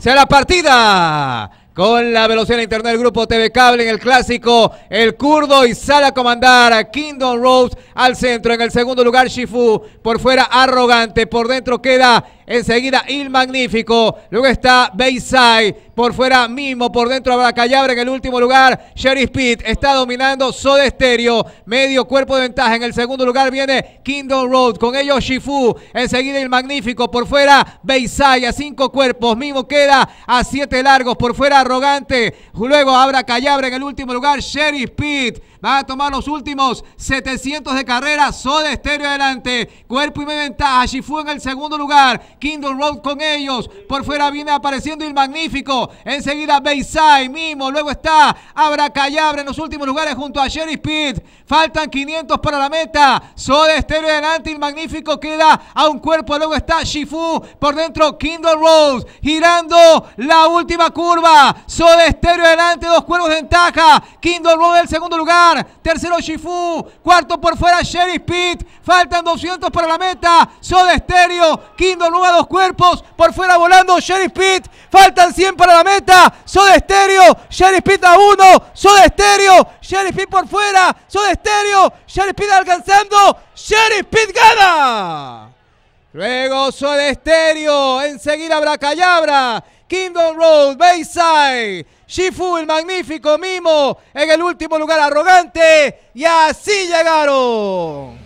sea la partida. Con la velocidad de internet del grupo TV Cable en el clásico, el kurdo y sale a comandar a Kingdom Rose al centro. En el segundo lugar, Shifu por fuera arrogante, por dentro queda Enseguida Il Magnífico. Luego está Bayside. Por fuera mismo Por dentro habrá Callabre En el último lugar, Sherry Speed... Está dominando Soda Stereo. Medio cuerpo de ventaja. En el segundo lugar viene Kingdom Road. Con ellos Shifu. Enseguida Il Magnífico. Por fuera Bayside a cinco cuerpos. Mimo queda a siete largos. Por fuera Arrogante. Luego Callabre En el último lugar, Sherry Speed, va a tomar los últimos 700 de carrera. Soda Stereo adelante. Cuerpo y medio ventaja. Shifu en el segundo lugar. Kindle Road con ellos. Por fuera viene apareciendo el magnífico. Enseguida Bayside, Mimo. Luego está Abracayabra en los últimos lugares junto a Sherry Speed, Faltan 500 para la meta. Soda Estéreo delante. El magnífico queda a un cuerpo. Luego está Shifu. Por dentro Kindle Road, Girando la última curva. Soda Estéreo delante. Dos cuervos de ventaja. Kindle Road en el segundo lugar. Tercero Shifu. Cuarto por fuera Sherry Speed Faltan 200 para la meta. Soda Estéreo. Kindle Road dos cuerpos, por fuera volando Sheriff Pitt, faltan 100 para la meta, Soda Estéreo, Sheriff Pitt a uno, Soda Estéreo, Jerry Pitt por fuera, Soda Estéreo, Sheriff Pitt alcanzando, Sheriff Pitt gana. Luego Soda Estéreo, enseguida Bracayabra, Kingdom Road, Bayside, Shifu el magnífico Mimo en el último lugar arrogante y así llegaron.